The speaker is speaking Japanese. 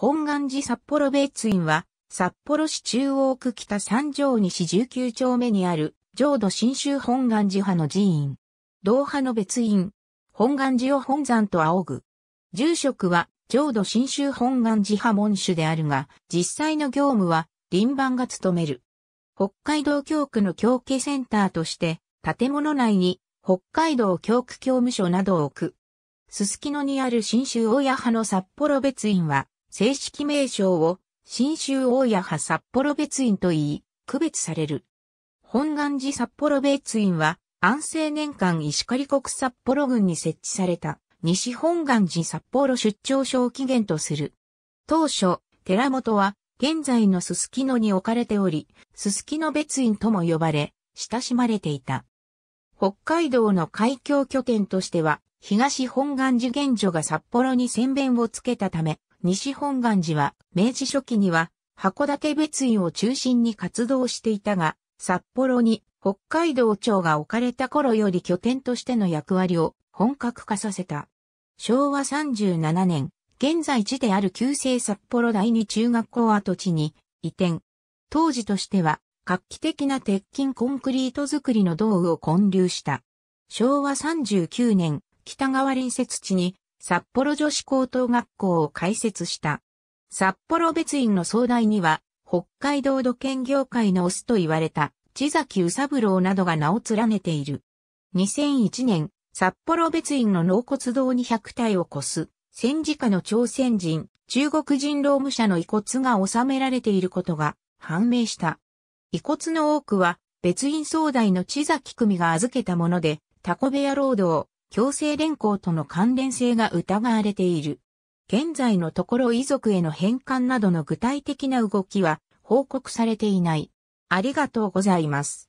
本願寺札幌別院は、札幌市中央区北三条西19丁目にある、浄土真宗本願寺派の寺院。同派の別院。本願寺を本山と仰ぐ。住職は、浄土真宗本願寺派門主であるが、実際の業務は、林番が務める。北海道教区の教家センターとして、建物内に、北海道教区教務所などを置く。すすきのにある新州親派の札幌別院は、正式名称を新州大谷派札幌別院と言い、区別される。本願寺札幌別院は安政年間石狩国札幌郡に設置された西本願寺札幌出張所を起源とする。当初、寺本は現在のすすきのに置かれており、すすきの別院とも呼ばれ、親しまれていた。北海道の海峡拠点としては、東本願寺現所が札幌に宣弁をつけたため、西本願寺は、明治初期には、函館別院を中心に活動していたが、札幌に北海道庁が置かれた頃より拠点としての役割を本格化させた。昭和37年、現在地である旧制札幌第二中学校跡地に移転。当時としては画期的な鉄筋コンクリート作りの道具を建立した。昭和39年、北側隣接地に札幌女子高等学校を開設した。札幌別院の総代には、北海道土建業界のオスと言われた、千崎宇三郎などが名を連ねている。2001年、札幌別院の納骨堂に100体を越す、戦時下の朝鮮人、中国人労務者の遺骨が収められていることが判明した。遺骨の多くは、別院総代の千崎組が預けたもので、タコ部屋労働、強制連行との関連性が疑われている。現在のところ遺族への返還などの具体的な動きは報告されていない。ありがとうございます。